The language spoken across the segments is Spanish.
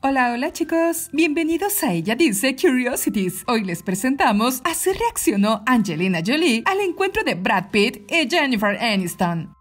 Hola, hola chicos, bienvenidos a Ella Dice Curiosities. Hoy les presentamos así reaccionó Angelina Jolie al encuentro de Brad Pitt y Jennifer Aniston.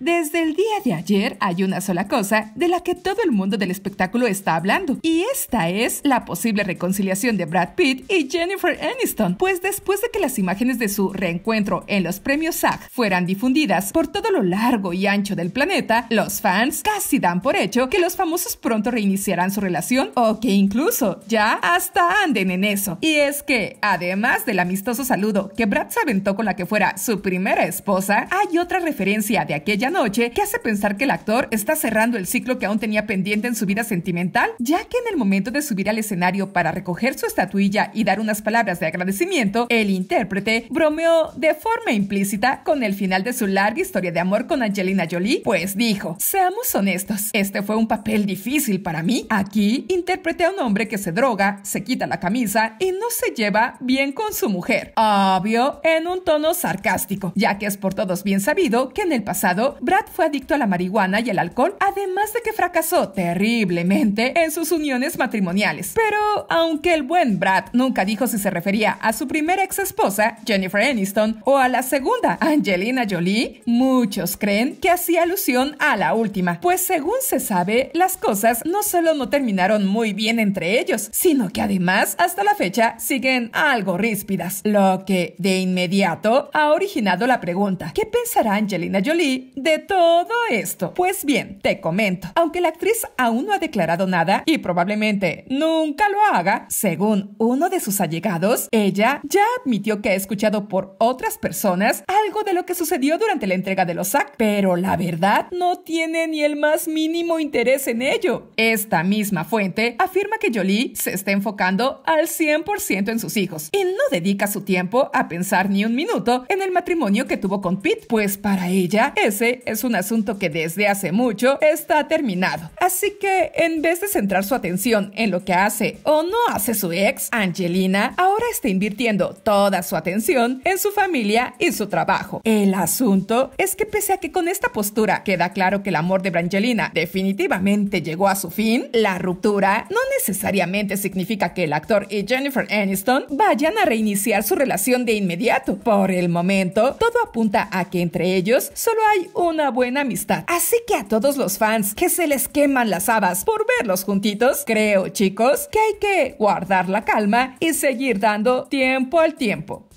Desde el día de ayer hay una sola cosa de la que todo el mundo del espectáculo está hablando, y esta es la posible reconciliación de Brad Pitt y Jennifer Aniston, pues después de que las imágenes de su reencuentro en los premios SAG fueran difundidas por todo lo largo y ancho del planeta, los fans casi dan por hecho que los famosos pronto reiniciarán su relación o que incluso ya hasta anden en eso. Y es que, además del amistoso saludo que Brad se aventó con la que fuera su primera esposa, hay otra referencia de aquella noche que hace pensar que el actor está cerrando el ciclo que aún tenía pendiente en su vida sentimental, ya que en el momento de subir al escenario para recoger su estatuilla y dar unas palabras de agradecimiento, el intérprete bromeó de forma implícita con el final de su larga historia de amor con Angelina Jolie, pues dijo, seamos honestos, este fue un papel difícil para mí. Aquí intérprete a un hombre que se droga, se quita la camisa y no se lleva bien con su mujer. Obvio, en un tono sarcástico, ya que es por todos bien sabido que en el pasado Brad fue adicto a la marihuana y al alcohol, además de que fracasó terriblemente en sus uniones matrimoniales. Pero aunque el buen Brad nunca dijo si se refería a su primera ex esposa, Jennifer Aniston, o a la segunda, Angelina Jolie, muchos creen que hacía alusión a la última, pues según se sabe, las cosas no solo no terminaron muy bien entre ellos, sino que además hasta la fecha siguen algo ríspidas, lo que de inmediato ha originado la pregunta, ¿qué pensará Angelina Jolie de todo esto? Pues bien, te comento. Aunque la actriz aún no ha declarado nada y probablemente nunca lo haga, según uno de sus allegados, ella ya admitió que ha escuchado por otras personas algo de lo que sucedió durante la entrega de los SAC, pero la verdad no tiene ni el más mínimo interés en ello. Esta misma fuente afirma que Jolie se está enfocando al 100% en sus hijos y no dedica su tiempo a pensar ni un minuto en el matrimonio que tuvo con Pete, pues para ella ese es un asunto que desde hace mucho está terminado. Así que en vez de centrar su atención en lo que hace o no hace su ex, Angelina ahora está invirtiendo toda su atención en su familia y su trabajo. El asunto es que pese a que con esta postura queda claro que el amor de Brangelina definitivamente llegó a su fin, la ruptura no necesariamente significa que el actor y Jennifer Aniston vayan a reiniciar su relación de inmediato. Por el momento, todo apunta a que entre ellos solo hay un una buena amistad. Así que a todos los fans que se les queman las habas por verlos juntitos, creo chicos que hay que guardar la calma y seguir dando tiempo al tiempo.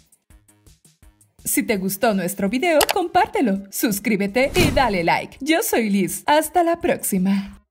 Si te gustó nuestro video, compártelo, suscríbete y dale like. Yo soy Liz. Hasta la próxima.